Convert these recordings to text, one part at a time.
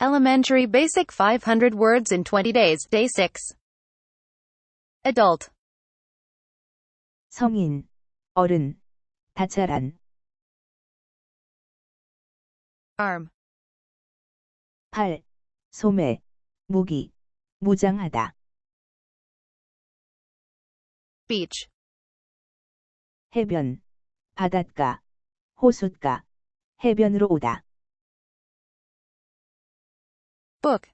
Elementary Basic 500 Words in 20 Days Day 6 Adult 성인, 어른, 다자란 arm 팔, 소매, 무기, 무장하다 beach 해변, 바닷가, 호숫가, 해변으로 오다 book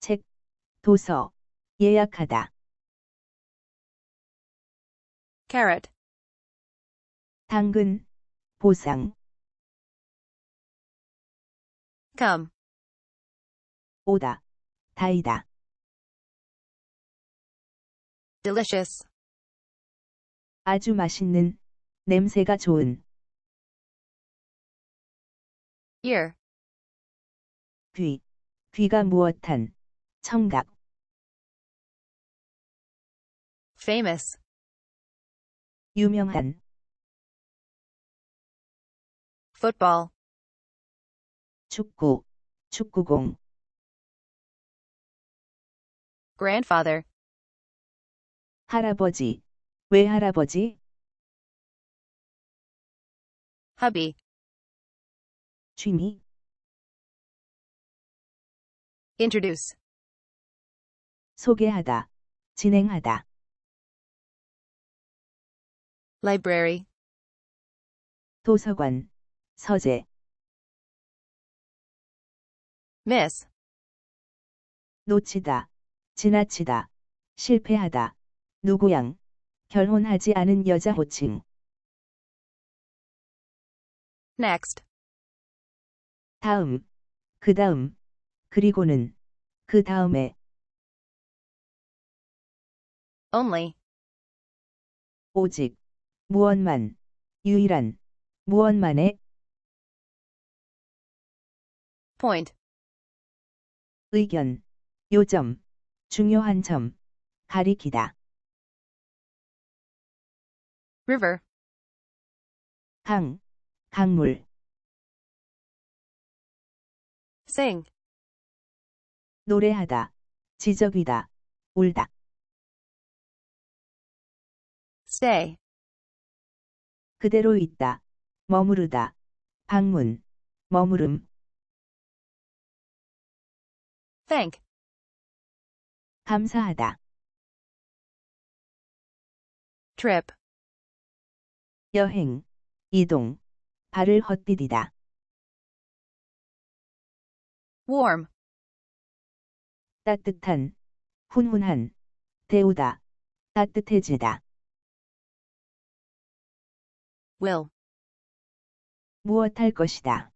책, 도서, 예약하다 carrot 당근, 보상 come 오다, 다이다 delicious 아주 맛있는, 냄새가 좋은 ear 귀, 귀가 무엇한, 청각. famous 유명한 football 축구, 축구공 grandfather 할아버지, 외할아버지 hubby 취미 introduce 소개하다 진행하다 library 도서관 서재 miss 놓치다 지나치다 실패하다 누구양 결혼하지 않은 여자 호칭 next 다음 그 다음 그리고는 그 다음에 only 오직 무언만 유일한 무언만의 point 의견 요점 중요한 점 가리키다 river 강 강물 sing 노래하다, 지적이다, 울다. stay 그대로 있다, 머무르다, 방문, 머무름. thank 감사하다. trip 여행, 이동, 발을 헛디디다. warm 따뜻한, 훈훈한, 데우다, 따뜻해지다. will 무엇할 것이다.